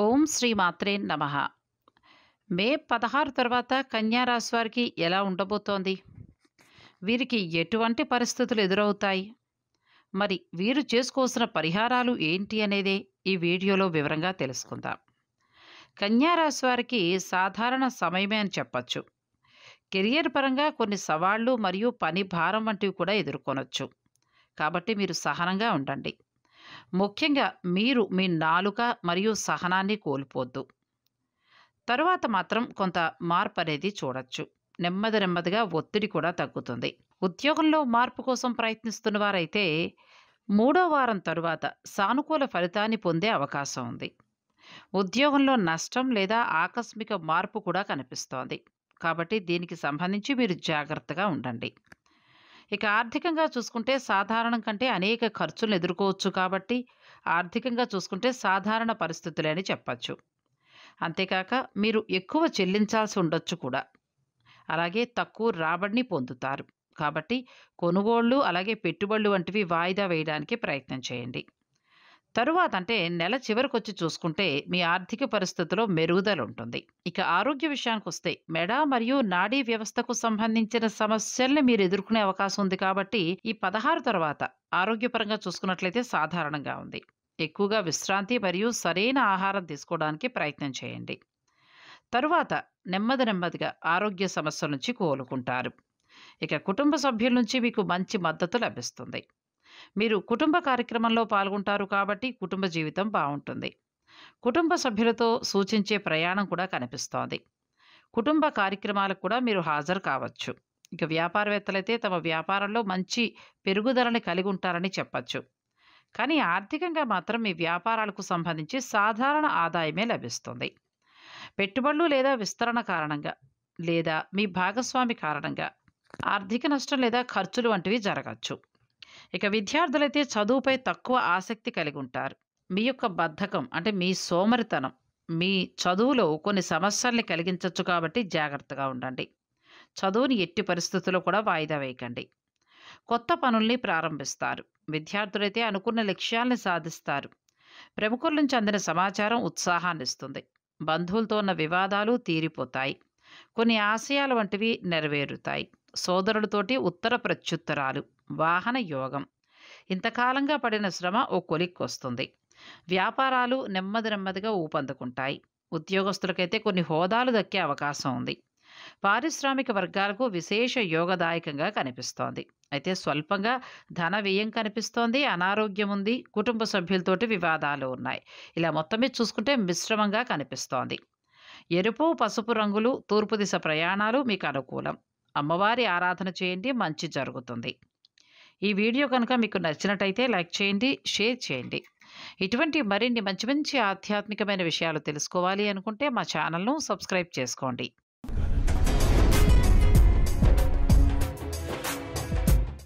ఓం శ్రీ మాత్రే నమ మే పదహారు తర్వాత కన్యారాశి వారికి ఎలా ఉండబోతోంది వీరికి ఎటువంటి పరిస్థితులు ఎదురవుతాయి మరి వీరు చేసుకోవాల్సిన పరిహారాలు ఏంటి అనేది ఈ వీడియోలో వివరంగా తెలుసుకుందాం కన్యారాశి వారికి సాధారణ సమయమే అని చెప్పచ్చు కెరియర్ పరంగా కొన్ని సవాళ్లు మరియు పని భారం వంటివి కూడా ఎదుర్కొనవచ్చు కాబట్టి మీరు సహనంగా ఉండండి ముఖ్యంగా మీరు మీ నాలుక మరియు సహనాన్ని కోల్పోద్దు తరువాత మాత్రం కొంత మార్పు అనేది చూడొచ్చు నెమ్మది నెమ్మదిగా ఒత్తిడి కూడా తగ్గుతుంది ఉద్యోగంలో మార్పు కోసం ప్రయత్నిస్తున్న వారైతే మూడో వారం తరువాత సానుకూల ఫలితాన్ని పొందే అవకాశం ఉంది ఉద్యోగంలో నష్టం లేదా ఆకస్మిక మార్పు కూడా కనిపిస్తోంది కాబట్టి దీనికి సంబంధించి మీరు జాగ్రత్తగా ఉండండి ఇక ఆర్థికంగా చూసుకుంటే సాధారణం కంటే అనేక ఖర్చులను ఎదుర్కోవచ్చు కాబట్టి ఆర్థికంగా చూసుకుంటే సాధారణ పరిస్థితులే అని చెప్పచ్చు అంతేకాక మీరు ఎక్కువ చెల్లించాల్సి ఉండొచ్చు కూడా అలాగే తక్కువ రాబడిని పొందుతారు కాబట్టి కొనుగోళ్ళు అలాగే పెట్టుబడులు వంటివి వాయిదా వేయడానికి ప్రయత్నం చేయండి తరువాత అంటే నెల చివరికి వచ్చి చూసుకుంటే మీ ఆర్థిక పరిస్థితిలో మెరుగుదల ఉంటుంది ఇక ఆరోగ్య విషయానికి వస్తే మెడ మరియు నాడీ వ్యవస్థకు సంబంధించిన సమస్యల్ని మీరు ఎదుర్కొనే అవకాశం ఉంది కాబట్టి ఈ పదహారు తర్వాత ఆరోగ్యపరంగా చూసుకున్నట్లయితే సాధారణంగా ఉంది ఎక్కువగా విశ్రాంతి మరియు సరైన ఆహారం తీసుకోవడానికి ప్రయత్నం చేయండి తరువాత నెమ్మది నెమ్మదిగా ఆరోగ్య సమస్యల నుంచి కోలుకుంటారు ఇక కుటుంబ సభ్యుల నుంచి మీకు మంచి మద్దతు లభిస్తుంది మీరు కుటుంబ కార్యక్రమంలో పాల్గొంటారు కాబట్టి కుటుంబ జీవితం బాగుంటుంది కుటుంబ సభ్యులతో సూచించే ప్రయాణం కూడా కనిపిస్తోంది కుటుంబ కార్యక్రమాలకు కూడా మీరు హాజరు కావచ్చు ఇక వ్యాపారవేత్తలైతే తమ వ్యాపారంలో మంచి పెరుగుదలని కలిగి ఉంటారని చెప్పచ్చు కానీ ఆర్థికంగా మాత్రం మీ వ్యాపారాలకు సంబంధించి సాధారణ ఆదాయమే లభిస్తుంది పెట్టుబడులు లేదా విస్తరణ కారణంగా లేదా మీ భాగస్వామి కారణంగా ఆర్థిక నష్టం లేదా ఖర్చులు వంటివి జరగచ్చు ఇక విద్యార్థులైతే చదువుపై తక్కువ ఆసక్తి కలిగి ఉంటారు మీ యొక్క బద్ధకం అంటే మీ సోమరితనం మీ చదువులో కొన్ని సమస్యల్ని కలిగించవచ్చు కాబట్టి జాగ్రత్తగా ఉండండి చదువుని ఎట్టి పరిస్థితుల్లో కూడా వాయిదా వేయకండి కొత్త పనుల్ని ప్రారంభిస్తారు విద్యార్థులైతే అనుకున్న లక్ష్యాల్ని సాధిస్తారు ప్రముఖుల నుంచి అందిన సమాచారం ఉత్సాహాన్ని ఇస్తుంది బంధువులతో ఉన్న వివాదాలు తీరిపోతాయి కొన్ని ఆశయాల వంటివి నెరవేరుతాయి సోదరులతోటి ఉత్తర ప్రత్యుత్తరాలు వాహన యోగం ఇంతకాలంగా పడిన శ్రమ ఓ కొలిక్కొస్తుంది వ్యాపారాలు నెమ్మది నెమ్మదిగా ఊపందుకుంటాయి ఉద్యోగస్తులకైతే కొన్ని హోదాలు దక్కే అవకాశం ఉంది పారిశ్రామిక వర్గాలకు విశేష యోగదాయకంగా కనిపిస్తోంది అయితే స్వల్పంగా ధన వ్యయం కనిపిస్తోంది అనారోగ్యం ఉంది కుటుంబ సభ్యులతోటి వివాదాలు ఉన్నాయి ఇలా మొత్తం మీద చూసుకుంటే మిశ్రమంగా కనిపిస్తోంది ఎరుపు పసుపు రంగులు తూర్పు దిశ ప్రయాణాలు మీకు అనుకూలం అమ్మవారి ఆరాధన చేయండి మంచి జరుగుతుంది ఈ వీడియో కనుక మీకు నచ్చినట్టయితే లైక్ చేయండి షేర్ చేయండి ఇటువంటి మరిన్ని మంచి మంచి ఆధ్యాత్మికమైన విషయాలు తెలుసుకోవాలి అనుకుంటే మా ఛానల్ను సబ్స్క్రైబ్ చేసుకోండి